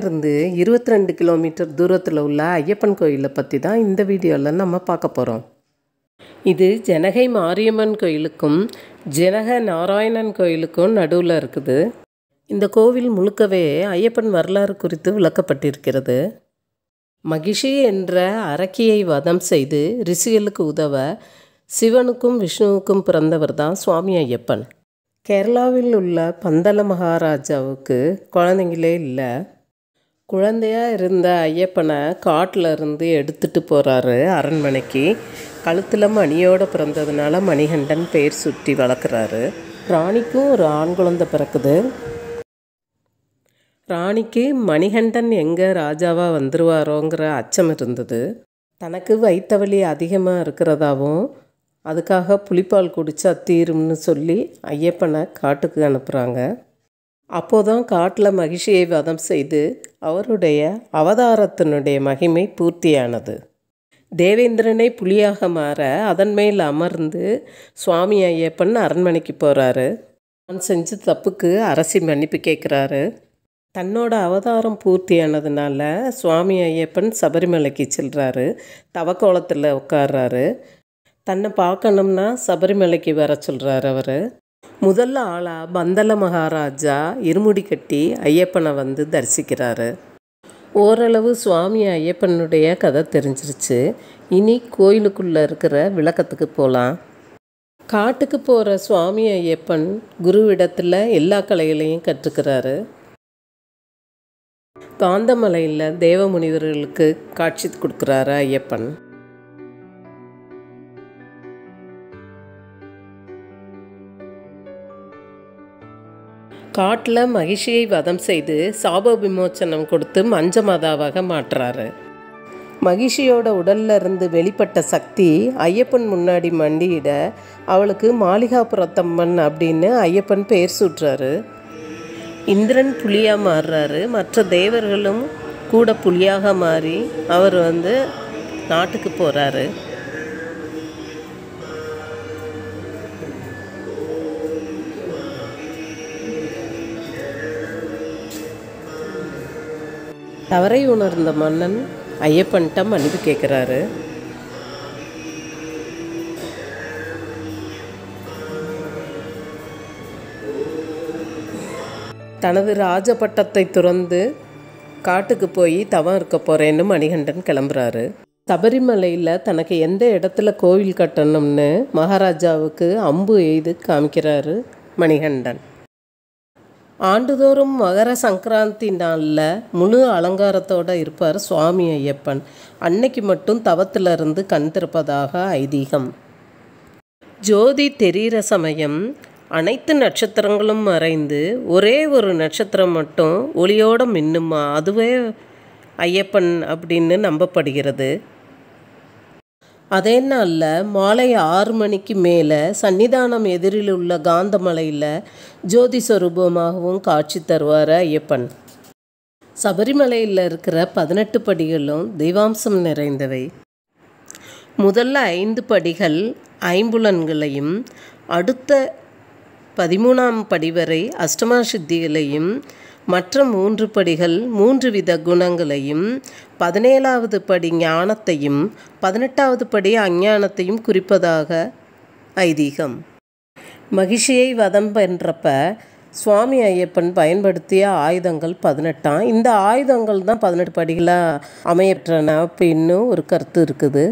இருந்து இருபத்தி ரெண்டு கிலோமீட்டர் தூரத்தில் உள்ள ஐயப்பன் கோயிலை பற்றி தான் இந்த வீடியோவில் நம்ம பார்க்க போகிறோம் இது ஜனகை மாரியம்மன் கோயிலுக்கும் ஜனக நாராயணன் கோயிலுக்கும் நடுவில் இருக்குது இந்த கோவில் முழுக்கவே ஐயப்பன் வரலாறு குறித்து விளக்கப்பட்டிருக்கிறது மகிஷி என்ற அரக்கியை வதம் செய்து ரிஷிகளுக்கு உதவ சிவனுக்கும் விஷ்ணுவுக்கும் பிறந்தவர் தான் சுவாமி ஐயப்பன் கேரளாவில் உள்ள பந்தள மகாராஜாவுக்கு குழந்தைங்களே இல்லை குழந்தையாக இருந்த ஐயப்பனை காட்டில் இருந்து எடுத்துகிட்டு போகிறாரு அரண்மனைக்கு கழுத்தில் மணியோடு பிறந்ததுனால மணிகண்டன் பேர் சுற்றி வளர்க்குறாரு ராணிக்கும் ஒரு ஆண் குழந்தை பிறக்குது ராணிக்கு மணிகண்டன் எங்கே ராஜாவாக வந்துடுவாரோங்கிற அச்சம் இருந்தது தனக்கு வயிற்று வலி அதிகமாக இருக்கிறதாவும் அதுக்காக புளிப்பால் குடித்தா தீரும்னு சொல்லி ஐயப்பனை காட்டுக்கு அனுப்புகிறாங்க அப்போதான் காட்டில் மகிழ்ச்சியை வதம் செய்து அவருடைய அவதாரத்தினுடைய மகிமை பூர்த்தியானது தேவேந்திரனை புலியாக மாற அதன் மேல் அமர்ந்து சுவாமி ஐயப்பன் அரண்மனைக்கு போகிறாரு நான் செஞ்ச தப்புக்கு அரசி மன்னிப்பு கேட்குறாரு தன்னோட அவதாரம் பூர்த்தியானதுனால சுவாமி ஐயப்பன் சபரிமலைக்கு செல்கிறாரு தவக்கோளத்தில் உட்கார்றாரு தன்னை பார்க்கணும்னா சபரிமலைக்கு வர சொல்கிறார் அவர் முதல்ல ஆளாக பந்தல மகாராஜா இருமுடி கட்டி ஐயப்பனை வந்து தரிசிக்கிறாரு ஓரளவு சுவாமி ஐயப்பனுடைய கதை தெரிஞ்சிருச்சு இனி கோயிலுக்குள்ளே இருக்கிற விளக்கத்துக்கு போகலாம் காட்டுக்கு போகிற சுவாமி ஐயப்பன் குருவிடத்தில் எல்லா கலைகளையும் கற்றுக்கிறாரு காந்தமலையில் தேவ முனிவர்களுக்கு காட்சி கொடுக்குறாரு ஐயப்பன் காட்டில் மகிழ்ச்சியை வதம் செய்து சாப விமோச்சனம் கொடுத்து மஞ்ச மாதாவாக மாற்றுறாரு மகிஷியோட உடல்ல இருந்து வெளிப்பட்ட சக்தி ஐயப்பன் முன்னாடி மண்டியிட அவளுக்கு மாளிகாபுரத்தம்மன் அப்படின்னு ஐயப்பன் பெயர் சுட்டுறாரு இந்திரன் புலியாக மாறுறாரு மற்ற தேவர்களும் கூட புலியாக மாறி அவர் வந்து நாட்டுக்கு போகிறாரு தவறை உணர்ந்த மன்னன் ஐயப்பன்ட்ட மன்னிப்பு கேட்குறாரு தனது ராஜபட்டத்தை துறந்து காட்டுக்கு போய் தவம் இருக்க போகிறேன்னு மணிகண்டன் கிளம்புறாரு சபரிமலையில் தனக்கு எந்த இடத்துல கோவில் கட்டணும்னு மகாராஜாவுக்கு அம்பு எய்து காமிக்கிறாரு மணிகண்டன் ஆண்டுதோறும் மகர சங்கராந்தி நாளில் முழு அலங்காரத்தோடு இருப்பார் சுவாமி ஐயப்பன் அன்னைக்கு மட்டும் தவத்திலிருந்து கண் திறப்பதாக ஐதீகம் ஜோதி தெரிகிற சமயம் அனைத்து நட்சத்திரங்களும் மறைந்து ஒரே ஒரு நட்சத்திரம் மட்டும் ஒளியோடு மின்னுமா அதுவே ஐயப்பன் அப்படின்னு நம்பப்படுகிறது அதே நாளில் மாலை ஆறு மணிக்கு மேலே சன்னிதானம் எதிரில் உள்ள காந்தமலையில் ஜோதி ஸ்வரூபமாகவும் காட்சி தருவார் ஐயப்பன் சபரிமலையில் இருக்கிற பதினெட்டு படிகளும் தெய்வாம்சம் நிறைந்தவை முதல்ல ஐந்து படிகள் ஐம்புலன்களையும் அடுத்த பதிமூணாம் படி வரை அஷ்டமா சித்திகளையும் மற்ற மூன்று படிகள் மூன்று வித குணங்களையும் பதினேழாவது படி ஞானத்தையும் பதினெட்டாவது படி அஞ்ஞானத்தையும் குறிப்பதாக ஐதீகம் மகிழ்ச்சியை வதம் பென்றப்ப சுவாமி ஐயப்பன் பயன்படுத்திய ஆயுதங்கள் பதினெட்டாம் இந்த ஆயுதங்கள் தான் பதினெட்டு படிகளாக அமையற்றன அப்படின்னு ஒரு கருத்து இருக்குது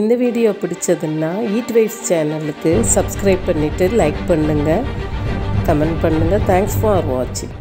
இந்த வீடியோ பிடிச்சதுன்னா ஈட் வைஸ் சேனலுக்கு சப்ஸ்கிரைப் பண்ணிவிட்டு லைக் பண்ணுங்கள் கமெண்ட் பண்ணுங்கள் தேங்க்ஸ் ஃபார் வாட்சிங்